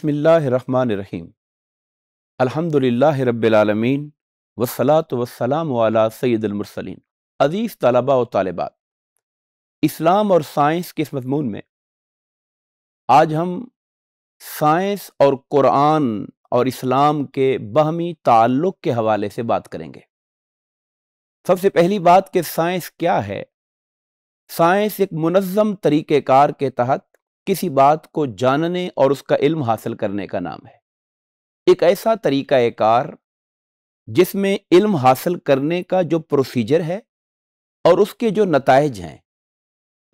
बिसमीम् अलहमदिल्ला रबालमीन वसलात वसलाम वाला सैदमरसलिन अज़ीज़ तलबा व तालबात इस्लाम और साइंस के इस मजमून में आज हम साइंस और क़ुरान और इस्लाम के बहमी ताल्लुक़ के हवाले से बात करेंगे सबसे पहली बात कि साइंस क्या है साइंस एक मुनज़म तरीक़ेकार के तहत किसी बात को जानने और उसका इल्म हासिल करने का नाम है एक ऐसा तरीका कार जिसमें इल्म हासिल करने का जो प्रोसीजर है और उसके जो नतज हैं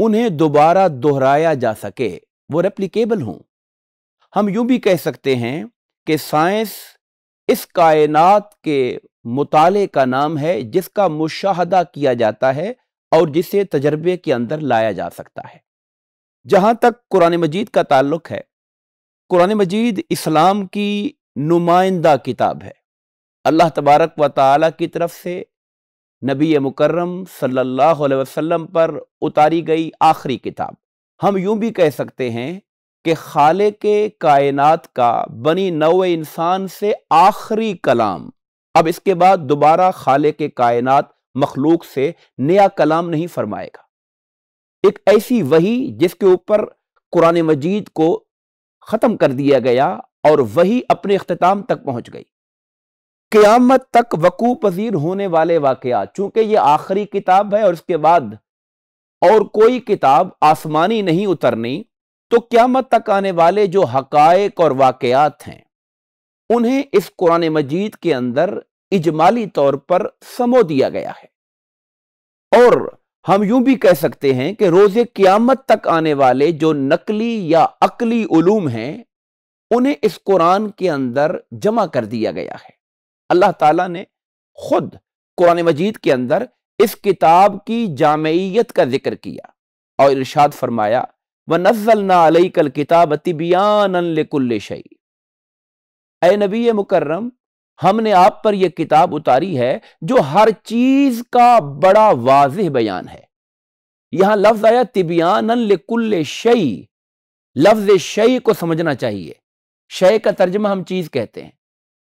उन्हें दोबारा दोहराया जा सके वो रेप्लीकेबल हों हम यूं भी कह सकते हैं कि साइंस इस कायनात के मुताले का नाम है जिसका मुशाहदा किया जाता है और जिसे तजर्बे के अंदर लाया जा सकता है जहाँ तक कुरान मजीद का ताल्लुक है कुरान मजीद इस्लाम की नुमाइंदा किताब है अल्लाह तबारक व ताली की तरफ से नबी मुकर्रम सल्लल्लाहु अलैहि वसल्लम पर उतारी गई आखिरी किताब हम यूं भी कह सकते हैं कि खाले के कायनात का बनी नव इंसान से आखिरी कलाम अब इसके बाद दोबारा खाले के कायनात मखलूक से नया कलाम नहीं फरमाएगा एक ऐसी वही जिसके ऊपर कुरान मजीद को ख़त्म कर दिया गया और वही अपने अख्ताम तक पहुँच गई क़यामत तक वकू पजीर होने वाले वाक़ चूँकि ये आखिरी किताब है और इसके बाद और कोई किताब आसमानी नहीं उतरनी तो क़्यामत तक आने वाले जो हकायक और वाक़ात हैं उन्हें इस कुरान मजीद के अंदर इजमाली तौर पर समो दिया गया है हम यूं भी कह सकते हैं कि रोजे क्यामत तक आने वाले जो नकली या अकली उलूम हैं उन्हें इस कुरान के अंदर जमा कर दिया गया है अल्लाह ताला ने खुद कुरान मजीद के अंदर इस किताब की जामयत का जिक्र किया और इरशाद फरमाया व नजल ना अलई कल किताब तिबियान शई ए नबी मुकर्रम हमने आप पर यह किताब उतारी है जो हर चीज का बड़ा वाज बयान है यहां लफ्ज आया तिबियान लिकुल्ल शई लफ्ज शई को समझना चाहिए शय का तर्जमा हम चीज कहते हैं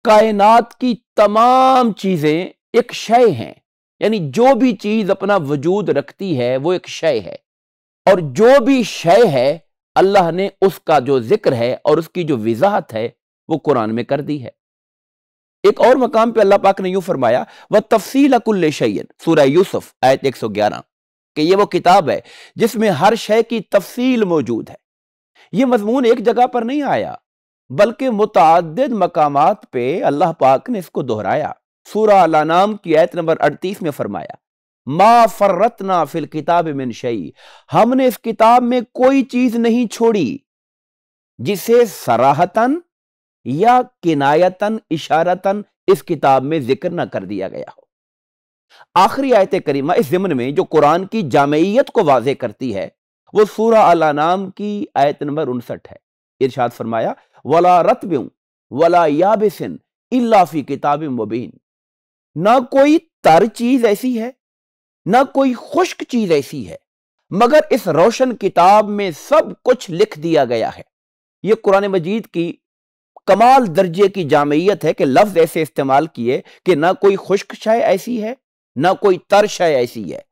कायनात की तमाम चीजें एक शय हैं यानी जो भी चीज अपना वजूद रखती है वो एक शय है और जो भी शय है अल्लाह ने उसका जो जिक्र है और उसकी जो वजाहत है वो कुरान में कर दी है एक और मकाम पे अल्लाह पाक ने यूं फरमाया व तफसील अकुल शैन सूरा यूसुफ आयत 111 कि ये वो किताब है जिसमें हर शय की तफसील मौजूद है ये मजमून एक जगह पर नहीं आया बल्कि मुतद मकाम पे अल्लाह पाक ने इसको दोहराया अला अलानाम की आयत नंबर अड़तीस में फरमाया मा फर्रतना फिल किताब मिन शई हमने इस किताब में कोई चीज नहीं छोड़ी जिसे सराहतन या किनायतन इशारतन इस किताब में जिक्र न कर दिया गया हो आखिरी आयत करीमा इस ज़िमन में जो कुरान की जामयत को वाजे करती है वह सूरा अला नाम की आयत नंबर उनसठ है इर्शाद फरमाया वला रतब्यू वला याबिसन इलाफी किताब मुबीन ना कोई तर चीज़ ऐसी है ना कोई खुश्क चीज़ ऐसी है मगर इस रोशन किताब में सब कुछ लिख दिया गया है यह कुरान मजीद की कमाल दर्जे की जामयत है कि लफ्ज ऐसे इस्तेमाल किए कि ना कोई खुश्क शाय ऐसी है ना कोई तर शाय ऐसी है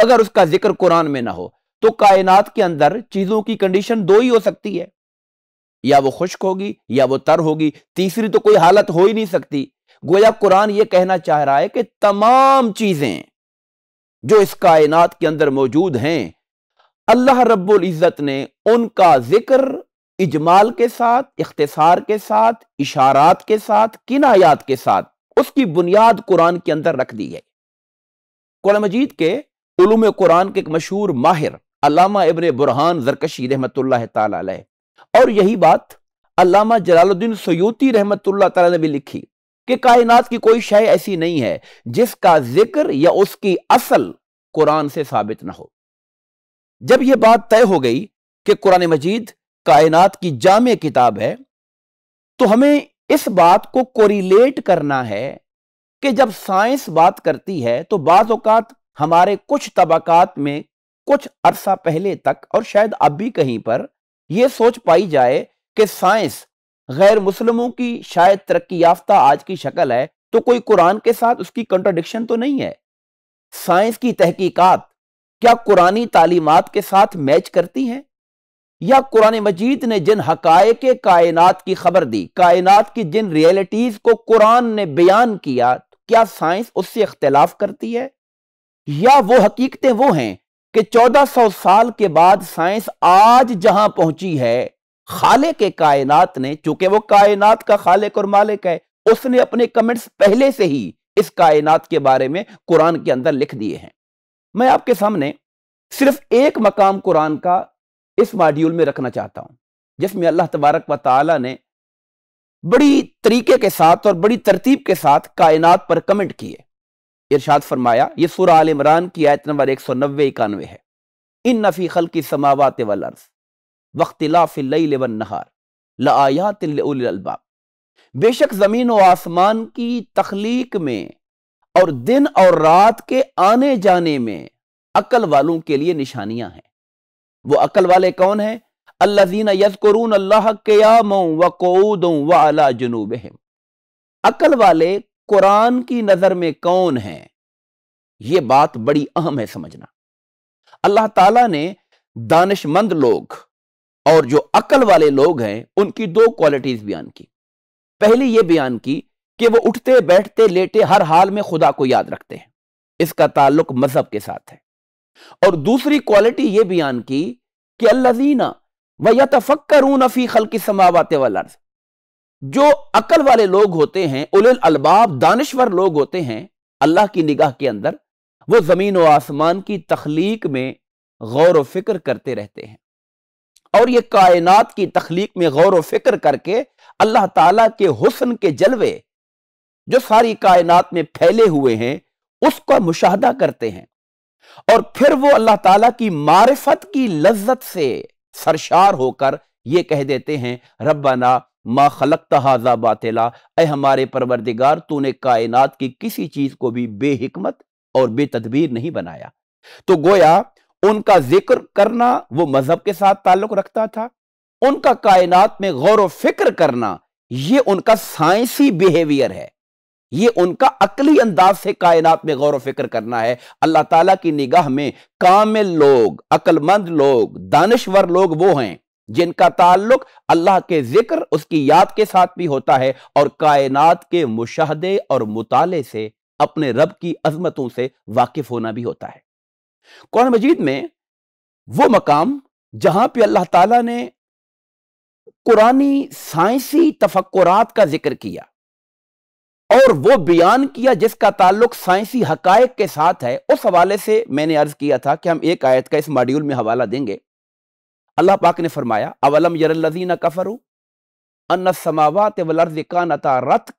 मगर उसका जिक्र कुरान में ना हो तो कायनात के अंदर चीजों की कंडीशन दो ही हो सकती है या वो खुश्क होगी या वो तर होगी तीसरी तो कोई हालत हो ही नहीं सकती गोया कुरान ये कहना चाह रहा है कि तमाम चीजें जो इस कायनात के अंदर मौजूद हैं अल्लाह रब्बुल इज़्ज़त ने उनका जिक्र इजमाल के साथ इख्तसार के साथ इशारात के साथ किनायात के साथ उसकी बुनियाद कुरान के अंदर रख दी है कुरान मजीद के उलूम कुरान के एक मशहूर माहिर अलामा इबन बुरहान जरकशी रहमत ताल और यही बात अलामा जलालुद्दीन सयूती रहमत ताला ने भी लिखी कि कायनात की कोई शय ऐसी नहीं है जिसका जिक्र या उसकी असल कुरान से साबित ना हो जब यह बात तय हो गई कि कुरान मजीद कायनात की जाम किताब है तो हमें इस बात को कोरिलेट करना है कि जब साइंस बात करती है तो बाज अवकात हमारे कुछ तबकात में कुछ अरसा पहले तक और शायद अब भी कहीं पर यह सोच पाई जाए कि साइंस गैर मुसलमों की शायद तरक्की याफ्ता आज की शक्ल है तो कोई कुरान के साथ उसकी कंट्रोडिक्शन तो नहीं है साइंस की तहकीकात क्या कुरानी तालीमत के साथ मैच करती हैं या कुरान मजीद ने जिन के कायनात की खबर दी कायनात की जिन रियलिटीज को कुरान ने बयान किया तो क्या साइंस उससे इख्तलाफ करती है या वो हकीकतें वो हैं कि 1400 साल के बाद साइंस आज जहां पहुंची है खाले के कायनात ने चूंकि वो कायनात का खालिक और मालिक है उसने अपने कमेंट्स पहले से ही इस कायनात के बारे में कुरान के अंदर लिख दिए हैं मैं आपके सामने सिर्फ एक मकाम कुरान का इस मॉड्यूल में रखना चाहता हूं जिसमें अल्लाह तबारक व ताला ने बड़ी तरीके के साथ और बड़ी तरतीब के साथ कायनात पर कमेंट किए इरशाद फरमाया ये सुर आल इमरान की आयत नंबर एक सौ नब्बे इक्यानवे है इन नफ़ी खल की समावत वल अर्ज वख्तिलाफिल्ल नहार लायात अलबाब बेशक ज़मीन व आसमान की तखलीक में और दिन और रात के आने जाने में अकल वालों के लिए निशानियां हैं वो अकल वाले कौन हैं अल्लाजीना यसकरून अल्लाह क्याम व कऊद व अला जनूब अकल वाले कुरान की नज़र में कौन हैं ये बात बड़ी अहम है समझना अल्लाह ताला ने दानिशमंद लोग और जो अकल वाले लोग हैं उनकी दो क्वालिटीज़ बयान की पहली ये बयान की कि वो उठते बैठते लेटे हर हाल में खुदा को याद रखते हैं इसका ताल्लुक मजहब के साथ है और दूसरी क्वालिटी यह बयान की कि अल्लाजीना व तफक्कर फी खल की समावत वर्ज जो अकल वाले लोग होते हैं उलिल अलबाब दानश्वर लोग होते हैं अल्लाह की निगाह के अंदर वो ज़मीन व आसमान की तखलीक में गौर व फिक्र करते रहते हैं और ये कायनात की तखलीक में गौर व फिक्र करके अल्लाह ताला के हुसन के जलवे जो सारी कायनात में फैले हुए हैं उसका मुशाहदा करते हैं और फिर वो अल्लाह ताला की मारिफत की लज्जत से सरशार होकर ये कह देते हैं रब्बाना मा खलक तहाजा बातिला ए हमारे परवरदिगार तूने कायनात की किसी चीज को भी बेहिकमत और बेतदबीर नहीं बनाया तो गोया उनका जिक्र करना वो मजहब के साथ ताल्लुक रखता था उनका कायनात में गौर व फिक्र करना ये उनका साइंसी बिहेवियर है ये उनका अकली अंदाज से कायनात में गौर फिक्र करना है अल्लाह ताला की निगाह में कामिल लोग अक्लमंद लोग दानश्वर लोग वो हैं जिनका ताल्लुक अल्लाह के जिक्र उसकी याद के साथ भी होता है और कायनात के मुशाहदे और मुताले से अपने रब की अजमतों से वाकिफ होना भी होता है कौन मजीद में वो मकाम जहां पर अल्लाह ताला ने कुरानी साइंसी तफक्रात का जिक्र किया और वो बयान किया जिसका ताल्लुक साइंसी हकायक के साथ है उस हवाले से मैंने अर्ज किया था कि हम एक आयत का इस मॉड्यूल में हवाला देंगे अल्लाह पाक ने फरमाया अवलम यरलजीना कफर अन समावत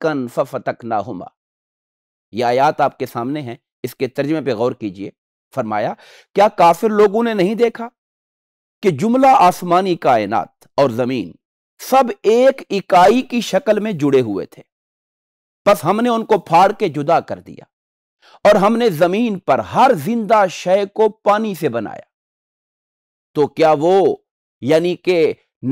कन फतक ना हुमा यह आयात आपके सामने है इसके तर्जमे पर गौर कीजिए फरमाया क्या काफिर लोगों ने नहीं देखा कि जुमला आसमानी कायनात और ज़मीन सब एक इकाई की शक्ल में जुड़े हुए थे बस हमने उनको फाड़ के जुदा कर दिया और हमने जमीन पर हर जिंदा शय को पानी से बनाया तो क्या वो यानी के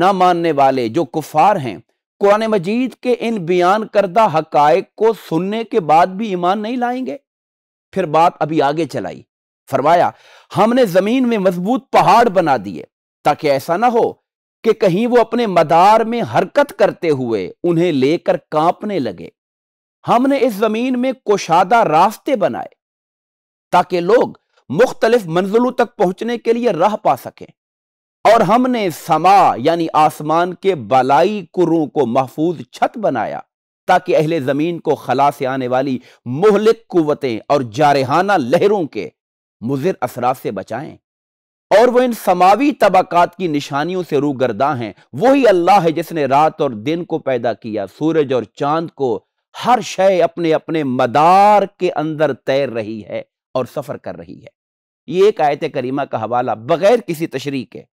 न मानने वाले जो कुफार हैं कुरान मजीद के इन बयान करदा हकायक को सुनने के बाद भी ईमान नहीं लाएंगे फिर बात अभी आगे चलाई फरमाया हमने जमीन में मजबूत पहाड़ बना दिए ताकि ऐसा ना हो कि कहीं वो अपने मदार में हरकत करते हुए उन्हें लेकर कांपने लगे हमने इस जमीन में कोशादा रास्ते बनाए ताकि लोग मुख्तलिफ मंजिलों तक पहुंचने के लिए राह पा सकें और हमने समा यानी आसमान के बलाई कुरों को महफूज छत बनाया ताकि अहले जमीन को खला से आने वाली मोहलिक कुतें और जारहाना लहरों के मुजिर असरा से बचाएं और वो इन समावी तबक़ात की निशानियों से रूगर्दा हैं वही अल्लाह है जिसने रात और दिन को पैदा किया सूरज और चांद को हर शय अपने अपने मदार के अंदर तैर रही है और सफ़र कर रही है ये एक आयत करीमा का हवाला बग़ैर किसी तशरी के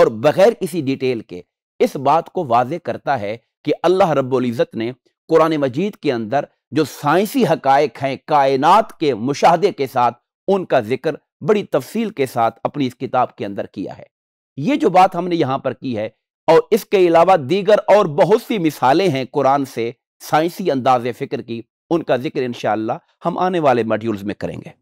और बग़ैर किसी डिटेल के इस बात को वाजे करता है कि अल्लाह रब्ज़त ने कुरान मजीद के अंदर जो साइंसी हकायक हैं कायनात के मुशाहदे के साथ उनका जिक्र बड़ी तफसील के साथ अपनी इस किताब के अंदर किया है ये जो बात हमने यहाँ पर की है और इसके अलावा दीगर और बहुत सी मिसालें हैं कुरान से साइंसी अंदाज फ़िक्र की उनका जिक्र इन हम आने वाले मॉड्यूल्स में करेंगे